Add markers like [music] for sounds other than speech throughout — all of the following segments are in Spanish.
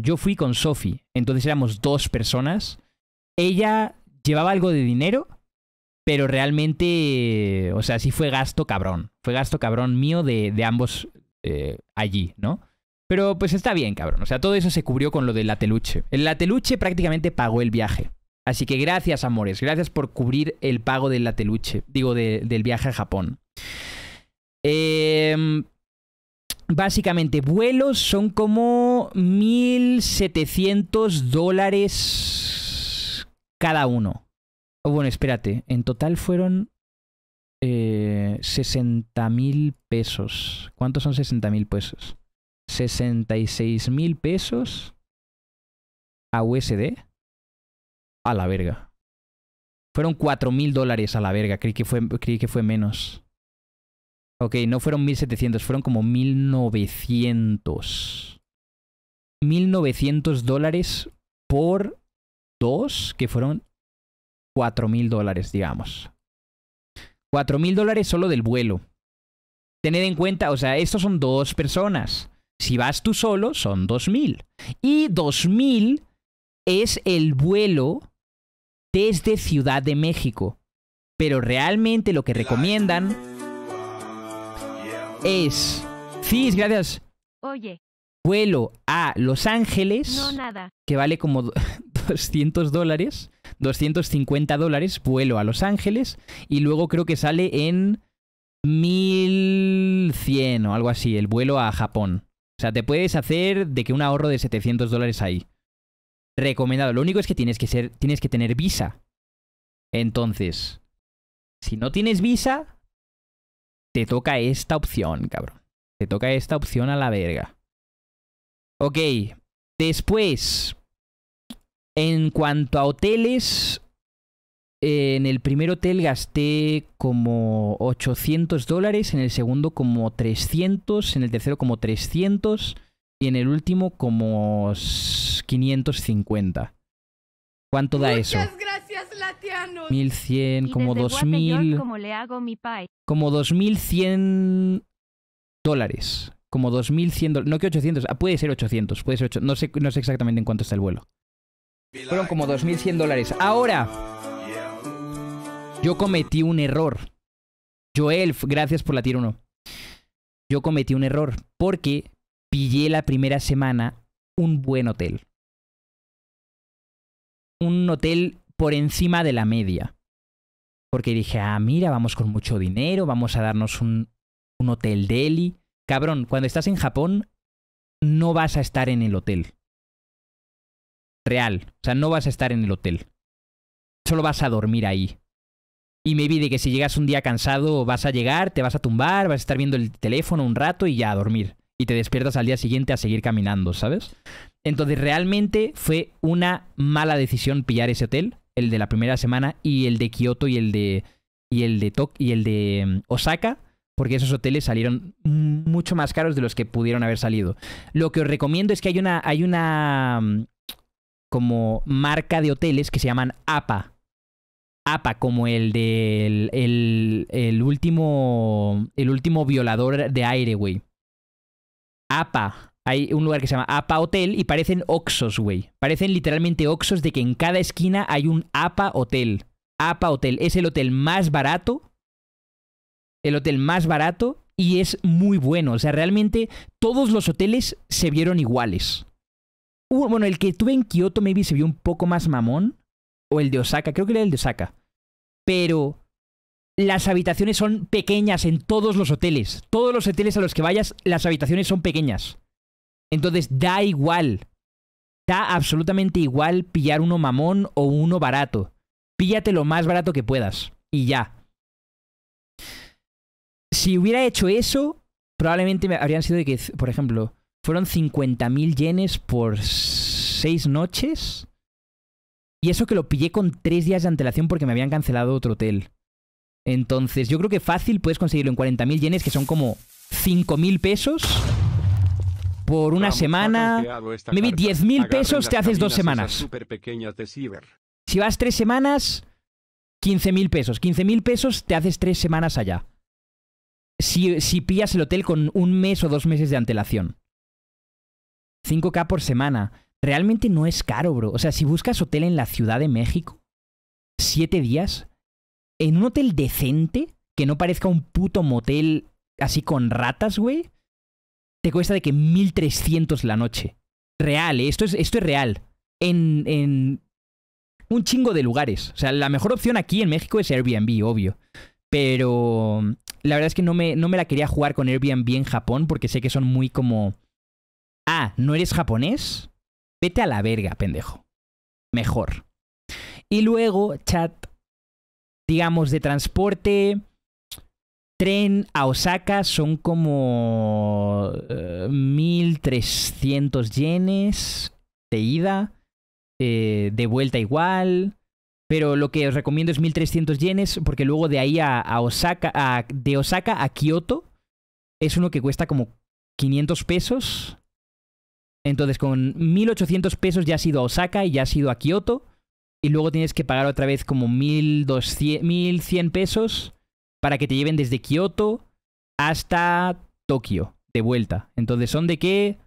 Yo fui con Sofi, entonces éramos dos personas. Ella llevaba algo de dinero, pero realmente, o sea, sí fue gasto cabrón. Fue gasto cabrón mío de, ambos eh, allí, ¿no? Pero pues está bien, cabrón. O sea, todo eso se cubrió con lo del Lateluche. El Lateluche prácticamente pagó el viaje. Así que gracias, amores. Gracias por cubrir el pago del Lateluche. Digo, del viaje a Japón. Eh, Básicamente, vuelos son como 1.700 dólares cada uno. Oh, bueno, espérate, en total fueron eh, pesos. ¿Cuántos son 60.000 pesos? ¿66.000 pesos a USD. A la verga. Fueron 4.000 dólares a la verga, creí que fue menos. Ok, no fueron 1700, fueron como 1900. 1900 dólares por dos, que fueron 4000 dólares, digamos. 4000 dólares solo del vuelo. Tened en cuenta, o sea, estos son dos personas. Si vas tú solo, son 2000. Y 2000 es el vuelo desde Ciudad de México. Pero realmente lo que recomiendan es... Cis, gracias. Oye. Vuelo a Los Ángeles. No, nada. Que vale como 200 [laughs] dólares. 250 dólares. Vuelo a Los Ángeles. Y luego creo que sale en 1100 o algo así. El vuelo a Japón. O sea, te puedes hacer de que un ahorro de 700 dólares ahí. Recomendado. Lo único es que tienes que, ser, tienes que tener visa. Entonces, si no tienes visa, te toca esta opción, cabrón. Te toca esta opción a la verga. Ok. Después, en cuanto a hoteles, eh, en el primer hotel gasté como 800 dólares, en el segundo como 300, en el tercero como 300 y en el último como 550. ¿Cuánto da eso? Muchas gracias, Latiano! 1100, como 2000. Como le hago mi pie? Como 2100 dólares. Como 2100 dólares. No que 800. Ah, puede ser 800. Puede ser 8, no, sé, exactamente en cuánto está el vuelo. Fueron como 2100 dólares. Ahora, yo cometí un error. Joel, gracias por la tier 1. Yo cometí un error porque pillé la primera semana un buen hotel un hotel por encima de la media. Porque dije, ah, mira, vamos con mucho dinero, vamos a darnos un, hotel deli. Cabrón, cuando estás en Japón, no vas a estar en el hotel. Real. O sea, no vas a estar en el hotel. Solo vas a dormir ahí. Y me vi que si llegas un día cansado, vas a llegar, te vas a tumbar, vas a estar viendo el teléfono un rato y ya a dormir. Y te despiertas al día siguiente a seguir caminando, ¿sabes? Entonces realmente fue una mala decisión pillar ese hotel, el de la primera semana y el de Kioto y el de y el de Tok y el de mm, Osaka, porque esos hoteles salieron mucho más caros de los que pudieron haber salido. Lo que os recomiendo es que hay una hay una mm, como marca de hoteles que se llaman APA. APA, como el del el, el, último el último violador de aire, APA, hay un lugar que se llama APA Hotel y parecen Oxos, güey. Parecen literalmente Oxos de que en cada esquina hay un APA Hotel. APA Hotel es el hotel más barato. El hotel más barato y es muy bueno. O sea, realmente todos los hoteles se vieron iguales. bueno, el que tuve en Kioto maybe se vio un poco más mamón. O el de Osaka, creo que era el de Osaka. Pero las habitaciones son pequeñas en todos los hoteles. Todos los hoteles a los que vayas, las habitaciones son pequeñas. Entonces da igual. Da absolutamente igual pillar uno mamón o uno barato. Píllate lo más barato que puedas. Y ya. Si hubiera hecho eso, probablemente me habrían sido de que, por ejemplo, fueron 50.000 yenes por 6 noches. Y eso que lo pillé con tres días de antelación porque me habían cancelado otro hotel. Entonces, yo creo que fácil puedes conseguirlo en 40.000 yenes, que son como 5.000 pesos por una semana. Me vi 10 mil pesos, te haces dos semanas. Si vas tres semanas, 15 mil pesos. 15 mil pesos, te haces tres semanas allá. Si, si pillas el hotel con un mes o dos meses de antelación. 5K por semana. Realmente no es caro, bro. O sea, si buscas hotel en la Ciudad de México, siete días, en un hotel decente, que no parezca un puto motel así con ratas, güey, te cuesta de que 1300 la noche. Real, eh, esto es, esto es real. En, en un chingo de lugares. O sea, la mejor opción aquí en México es Airbnb, obvio. Pero mm, la verdad es que no me, no me la quería jugar con Airbnb en Japón porque sé que son muy como... Ah, ¿no eres japonés? Vete a la verga, pendejo. Mejor. Y luego, chat, digamos, de transporte tren a Osaka son como 1.300 eh, yenes de ida, eh, de vuelta igual. Pero lo que os recomiendo es 1.300 yenes porque luego de ahí a, Osaka, de Osaka a Kioto es uno que cuesta como 500 pesos. Entonces con 1.800 pesos ya has ido a Osaka y ya has ido a Kioto. Y luego tienes que pagar otra vez como 1.100 pesos para que te lleven desde Kioto hasta Tokio, de vuelta. Entonces, ¿son de qué?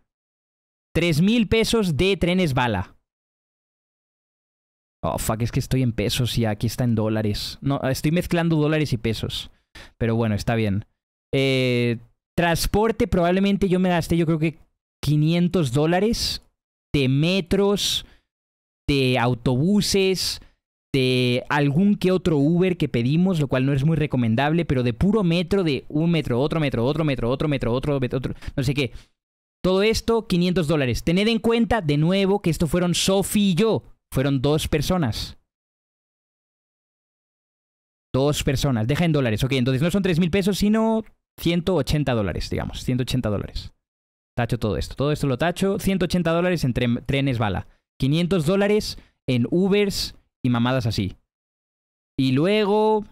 3.000 pesos de trenes bala. Oh, fuck, es que estoy en pesos y aquí está en dólares. No, estoy mezclando dólares y pesos. Pero bueno, está bien. Eh, transporte, probablemente yo me gasté, yo creo que 500 dólares de metros, de autobuses, de algún que otro Uber que pedimos, lo cual no es muy recomendable, pero de puro metro, de un metro, otro metro, otro metro, otro metro, otro metro, otro, no sé qué. Todo esto, 500 dólares. Tened en cuenta, de nuevo, que esto fueron Sophie y yo. Fueron dos personas. Dos personas. Deja en dólares. Ok, entonces no son 3.000 mil pesos, sino 180 dólares, digamos. 180 dólares. Tacho todo esto. Todo esto lo tacho. 180 dólares en trenes bala. 500 dólares en Ubers y mamadas así. Y luego...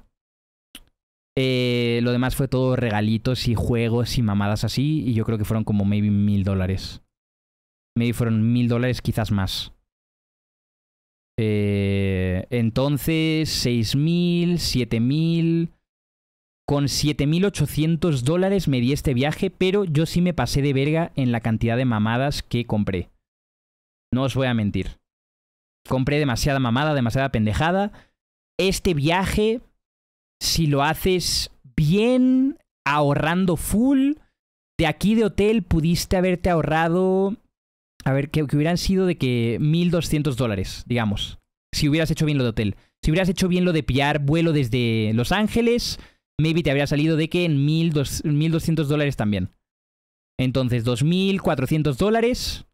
Eh, lo demás fue todo regalitos y juegos y mamadas así. Y yo creo que fueron como maybe mil dólares. Maybe fueron mil dólares, quizás más. Eh, entonces, seis mil, siete mil... Con mil 7.800 dólares me di este viaje, pero yo sí me pasé de verga en la cantidad de mamadas que compré. No os voy a mentir compré demasiada mamada, demasiada pendejada. Este viaje, si lo haces bien, ahorrando full, de aquí de hotel pudiste haberte ahorrado, a ver, que, hubieran sido de que 1.200 dólares, digamos, si hubieras hecho bien lo de hotel. Si hubieras hecho bien lo de pillar vuelo desde Los Ángeles, maybe te habría salido de que en 1.200 dólares también. Entonces, 2.400 dólares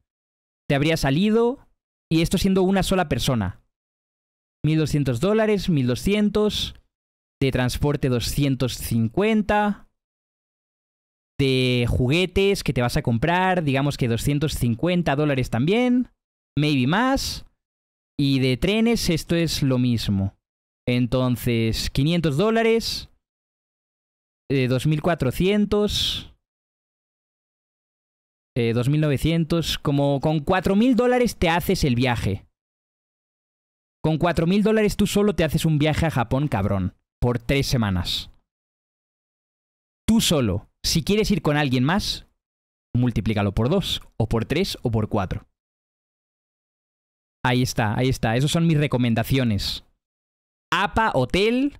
te habría salido y esto siendo una sola persona. 1.200 dólares, 1.200. De transporte 250. De juguetes que te vas a comprar, digamos que 250 dólares también. Maybe más. Y de trenes esto es lo mismo. Entonces, 500 dólares. 2.400. Eh, 2.900, eh, como con 4.000 dólares te haces el viaje. Con 4.000 dólares tú solo te haces un viaje a Japón, cabrón, por tres semanas. Tú solo. Si quieres ir con alguien más, multiplícalo por dos, o por tres, o por cuatro. Ahí está, ahí está. Esas son mis recomendaciones. APA, hotel.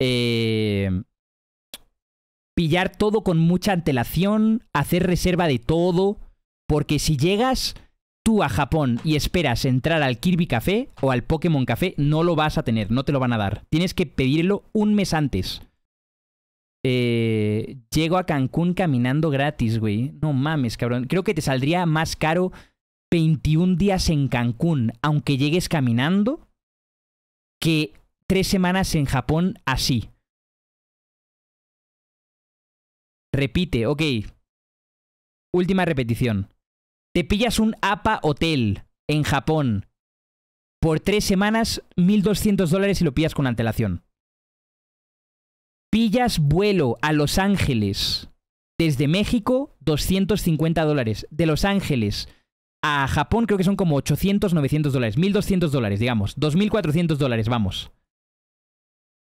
Eh, pillar todo con mucha antelación, hacer reserva de todo, porque si llegas tú a Japón y esperas entrar al Kirby Café o al Pokémon Café, no lo vas a tener, no te lo van a dar. Tienes que pedirlo un mes antes. Eh, llego a Cancún caminando gratis, güey. No mames, cabrón. Creo que te saldría más caro 21 días en Cancún, aunque llegues caminando, que tres semanas en Japón así. Repite, ok. Última repetición. Te pillas un APA Hotel en Japón por tres semanas, 1.200 dólares y lo pillas con antelación. Pillas vuelo a Los Ángeles desde México, 250 dólares. De Los Ángeles a Japón creo que son como 800, 900 dólares. 1.200 dólares, digamos. 2.400 dólares, vamos.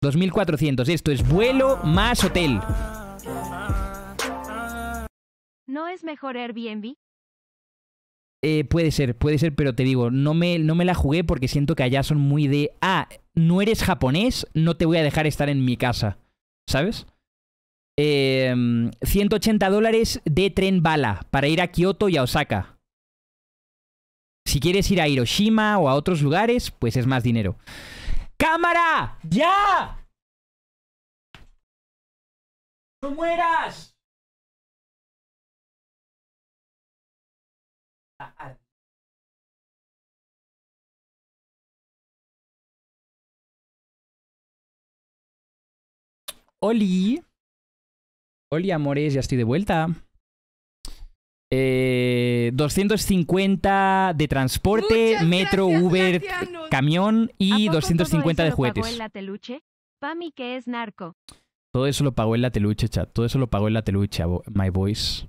2.400. Esto es vuelo más hotel. ¿No es mejor Airbnb? Eh, puede ser, puede ser, pero te digo, no me, no me la jugué porque siento que allá son muy de, ah, no eres japonés, no te voy a dejar estar en mi casa, ¿sabes? 180 em, dólares de tren bala para ir a Kioto y a Osaka. Si quieres ir a Hiroshima o a otros lugares, pues es más dinero. ¡Cámara! ¡Ya! ¡No mueras! Oli. Oli, amores, ya estoy de vuelta. 250 eh, de transporte, metro, Uber, camión y 250 de juguetes. Todo eso lo pagó en la teluche, chat. Todo eso lo pagó en la teluche, my voice.